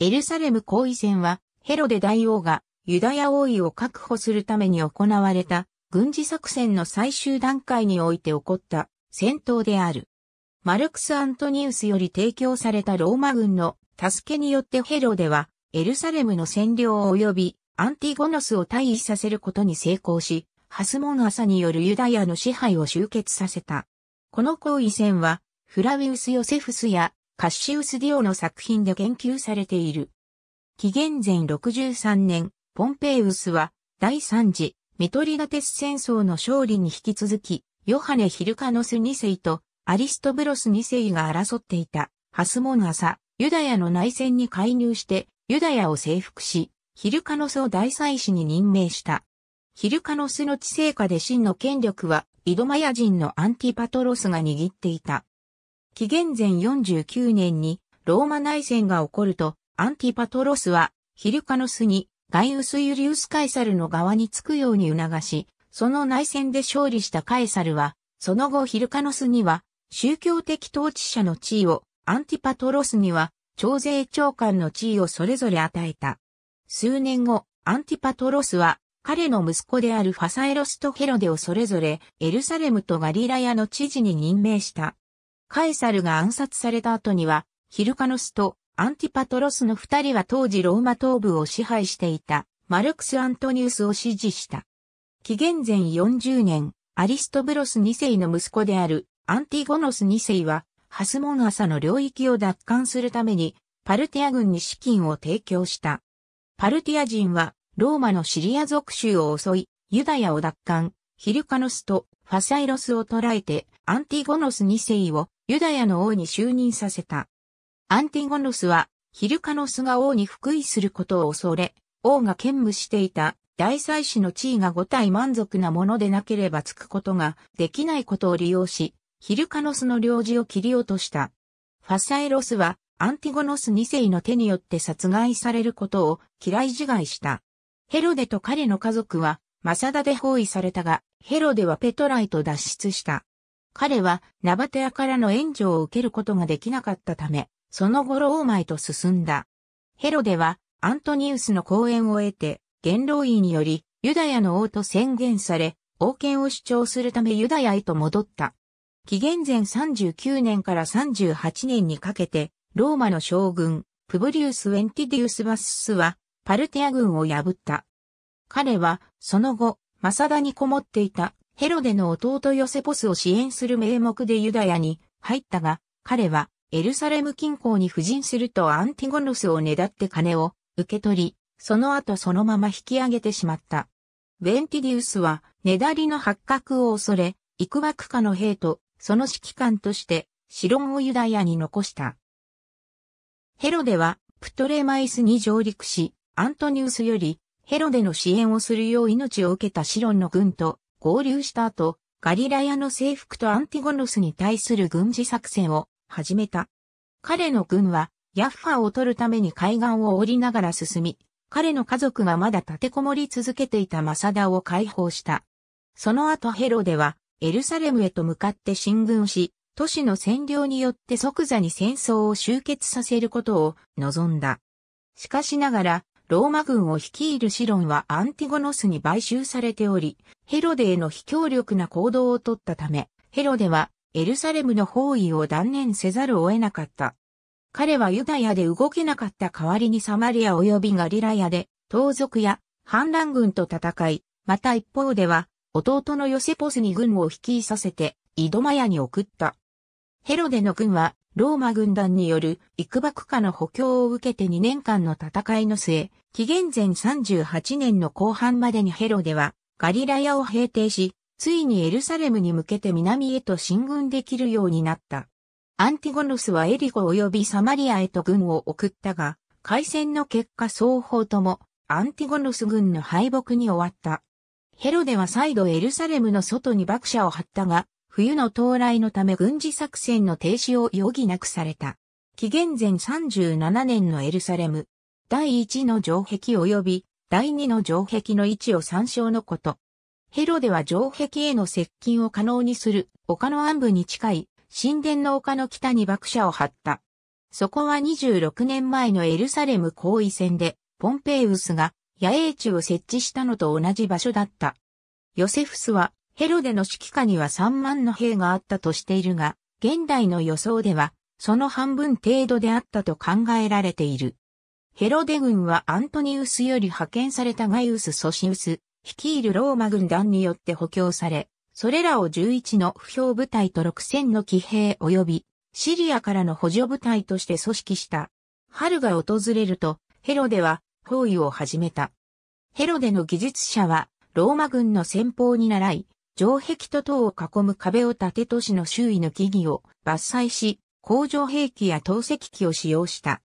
エルサレム行為戦は、ヘロデ大王がユダヤ王位を確保するために行われた軍事作戦の最終段階において起こった戦闘である。マルクス・アントニウスより提供されたローマ軍の助けによってヘロデはエルサレムの占領及びアンティゴノスを退位させることに成功し、ハスモン・アサによるユダヤの支配を終結させた。この行為戦はフラウィウス・ヨセフスやカッシウス・ディオの作品で言及されている。紀元前63年、ポンペイウスは第3次ミトリガテス戦争の勝利に引き続き、ヨハネ・ヒルカノス2世とアリストブロス2世が争っていたハスモナサ、ユダヤの内戦に介入してユダヤを征服し、ヒルカノスを大祭司に任命した。ヒルカノスの治世下で真の権力は、イドマヤ人のアンティパトロスが握っていた。紀元前49年にローマ内戦が起こると、アンティパトロスはヒルカノスにガイウス・ユリウス・カエサルの側につくように促し、その内戦で勝利したカエサルは、その後ヒルカノスには、宗教的統治者の地位を、アンティパトロスには、徴税長官の地位をそれぞれ与えた。数年後、アンティパトロスは、彼の息子であるファサエロスとヘロデをそれぞれ、エルサレムとガリラヤの知事に任命した。カエサルが暗殺された後には、ヒルカノスとアンティパトロスの二人は当時ローマ東部を支配していたマルクス・アントニウスを支持した。紀元前40年、アリストブロス2世の息子であるアンティゴノス2世は、ハスモン朝の領域を奪還するために、パルティア軍に資金を提供した。パルティア人は、ローマのシリア属州を襲い、ユダヤを奪還、ヒルカノスとファサイロスを捕らえて、アンティゴノス2世をユダヤの王に就任させた。アンティゴノスは、ヒルカノスが王に福位することを恐れ、王が兼務していた大祭司の地位が五体満足なものでなければつくことができないことを利用し、ヒルカノスの領事を切り落とした。ファサエロスは、アンティゴノス2世の手によって殺害されることを嫌い自害した。ヘロデと彼の家族は、マサダで包囲されたが、ヘロデはペトライと脱出した。彼はナバテアからの援助を受けることができなかったため、その後ローマへと進んだ。ヘロではアントニウスの講演を得て、元老院によりユダヤの王と宣言され、王権を主張するためユダヤへと戻った。紀元前39年から38年にかけて、ローマの将軍、プブリウス・ウェンティディウス・バススは、パルテア軍を破った。彼は、その後、マサダにこもっていたヘロデの弟ヨセポスを支援する名目でユダヤに入ったが、彼はエルサレム近郊に布陣するとアンティゴノスをねだって金を受け取り、その後そのまま引き上げてしまった。ウェンティディウスは、ねだりの発覚を恐れ、幾くかの兵と、その指揮官として、シロンをユダヤに残した。ヘロデは、プトレマイスに上陸し、アントニウスより、ヘロデの支援をするよう命を受けたシロンの軍と、合流した後、ガリラヤの征服とアンティゴノスに対する軍事作戦を始めた。彼の軍は、ヤッファを取るために海岸を降りながら進み、彼の家族がまだ立てこもり続けていたマサダを解放した。その後ヘロでは、エルサレムへと向かって進軍し、都市の占領によって即座に戦争を終結させることを望んだ。しかしながら、ローマ軍を率いるシロンはアンティゴノスに買収されており、ヘロデへの非協力な行動をとったため、ヘロデはエルサレムの包囲を断念せざるを得なかった。彼はユダヤで動けなかった代わりにサマリア及びガリラヤで、盗賊や反乱軍と戦い、また一方では、弟のヨセポスに軍を率いさせて、井戸マヤに送った。ヘロデの軍はローマ軍団による幾幕下の補強を受けて2年間の戦いの末、紀元前38年の後半までにヘロではガリラヤを平定し、ついにエルサレムに向けて南へと進軍できるようになった。アンティゴノスはエリコ及びサマリアへと軍を送ったが、海戦の結果双方ともアンティゴノス軍の敗北に終わった。ヘロでは再度エルサレムの外に爆車を張ったが、冬の到来のため軍事作戦の停止を余儀なくされた。紀元前37年のエルサレム、第1の城壁及び第2の城壁の位置を参照のこと。ヘロでは城壁への接近を可能にする丘の暗部に近い神殿の丘の北に爆車を張った。そこは26年前のエルサレム行為戦でポンペイウスが野営地を設置したのと同じ場所だった。ヨセフスはヘロデの指揮下には3万の兵があったとしているが、現代の予想では、その半分程度であったと考えられている。ヘロデ軍はアントニウスより派遣されたガイウス・ソシウス、率いるローマ軍団によって補強され、それらを11の不評部隊と6000の騎兵及び、シリアからの補助部隊として組織した。春が訪れると、ヘロデは包囲を始めた。ヘロデの技術者は、ローマ軍の先方に習い、城壁と塔を囲む壁をて都市の周囲の木々を伐採し、工場兵器や投石機を使用した。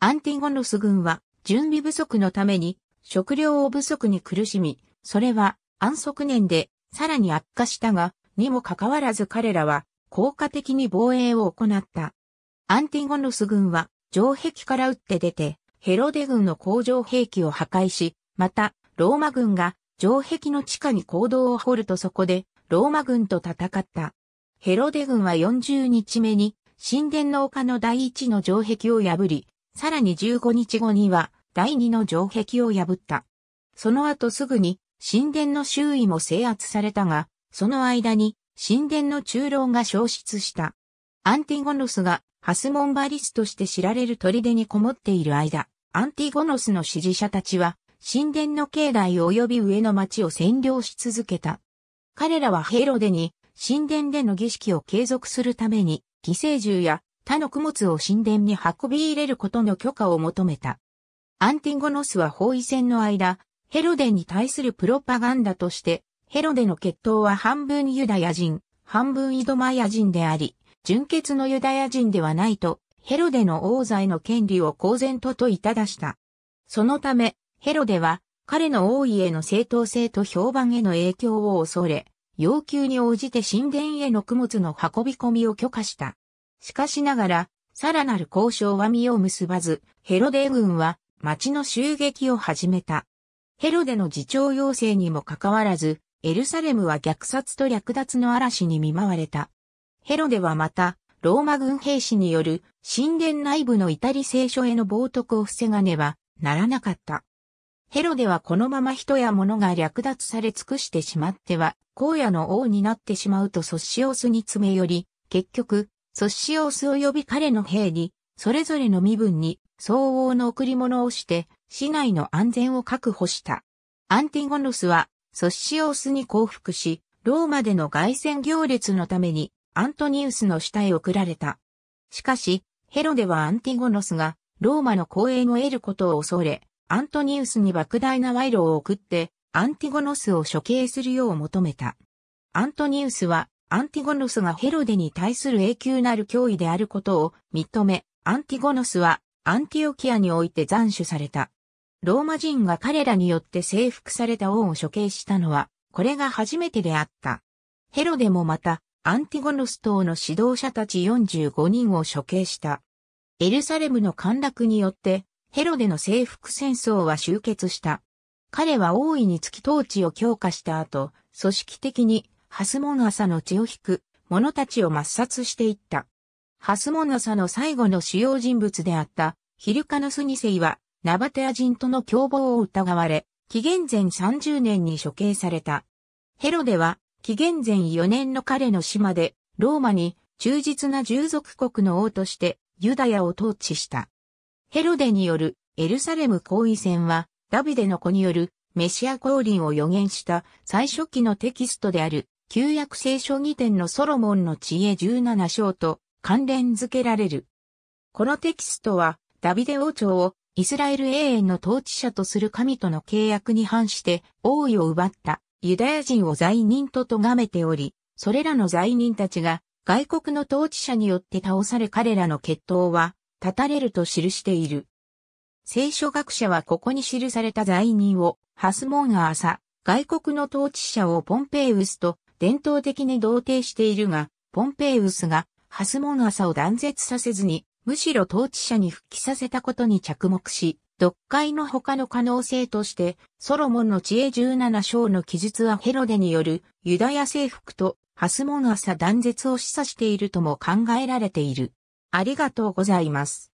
アンティゴノス軍は準備不足のために食料を不足に苦しみ、それは安息年でさらに悪化したが、にもかかわらず彼らは効果的に防衛を行った。アンティゴノス軍は城壁から撃って出て、ヘロデ軍の工場兵器を破壊し、また、ローマ軍が城壁の地下に坑道を掘るとそこで、ローマ軍と戦った。ヘロデ軍は40日目に、神殿の丘の第一の城壁を破り、さらに15日後には、第二の城壁を破った。その後すぐに、神殿の周囲も制圧されたが、その間に、神殿の中楼が消失した。アンティゴノスが、ハスモンバリスとして知られる砦にこもっている間、アンティゴノスの支持者たちは、神殿の境内及び上の町を占領し続けた。彼らはヘロデに神殿での儀式を継続するために、犠牲獣や他の供物を神殿に運び入れることの許可を求めた。アンティゴノスは包囲戦の間、ヘロデに対するプロパガンダとして、ヘロデの血統は半分ユダヤ人、半分イドマヤ人であり、純血のユダヤ人ではないと、ヘロデの王座への権利を公然と問いただした。そのため、ヘロデは、彼の王位への正当性と評判への影響を恐れ、要求に応じて神殿への供物の運び込みを許可した。しかしながら、さらなる交渉は実を結ばず、ヘロデ軍は町の襲撃を始めた。ヘロデの自重要請にもかかわらず、エルサレムは虐殺と略奪の嵐に見舞われた。ヘロデはまた、ローマ軍兵士による神殿内部の至り聖書への冒涜を防がねばならなかった。ヘロデはこのまま人や物が略奪され尽くしてしまっては、荒野の王になってしまうとソッシオスに詰め寄り、結局、ソッシオス及び彼の兵に、それぞれの身分に相応の贈り物をして、市内の安全を確保した。アンティゴノスは、ソッシオスに降伏し、ローマでの凱旋行列のために、アントニウスの死体を送られた。しかし、ヘロデはアンティゴノスが、ローマの公園を得ることを恐れ、アントニウスに莫大な賄賂を送って、アンティゴノスを処刑するよう求めた。アントニウスは、アンティゴノスがヘロデに対する永久なる脅威であることを認め、アンティゴノスは、アンティオキアにおいて斬首された。ローマ人が彼らによって征服された王を処刑したのは、これが初めてであった。ヘロデもまた、アンティゴノス党の指導者たち45人を処刑した。エルサレムの陥落によって、ヘロデの征服戦争は終結した。彼は大いに月統治を強化した後、組織的にハスモンサの血を引く者たちを抹殺していった。ハスモンサの最後の主要人物であったヒルカノス2世はナバテア人との共謀を疑われ、紀元前30年に処刑された。ヘロデは紀元前4年の彼の島でローマに忠実な従属国の王としてユダヤを統治した。ヘロデによるエルサレム行為戦は、ダビデの子によるメシア降臨を予言した最初期のテキストである旧約聖書義典のソロモンの知恵17章と関連づけられる。このテキストはダビデ王朝をイスラエル永遠の統治者とする神との契約に反して王位を奪ったユダヤ人を罪人と咎めており、それらの罪人たちが外国の統治者によって倒され彼らの血統は立たれると記している。聖書学者はここに記された罪人を、ハスモンアーサ、外国の統治者をポンペイウスと伝統的に同定しているが、ポンペイウスがハスモンアーサを断絶させずに、むしろ統治者に復帰させたことに着目し、読解の他の可能性として、ソロモンの知恵17章の記述はヘロデによるユダヤ征服とハスモンアサ断絶を示唆しているとも考えられている。ありがとうございます。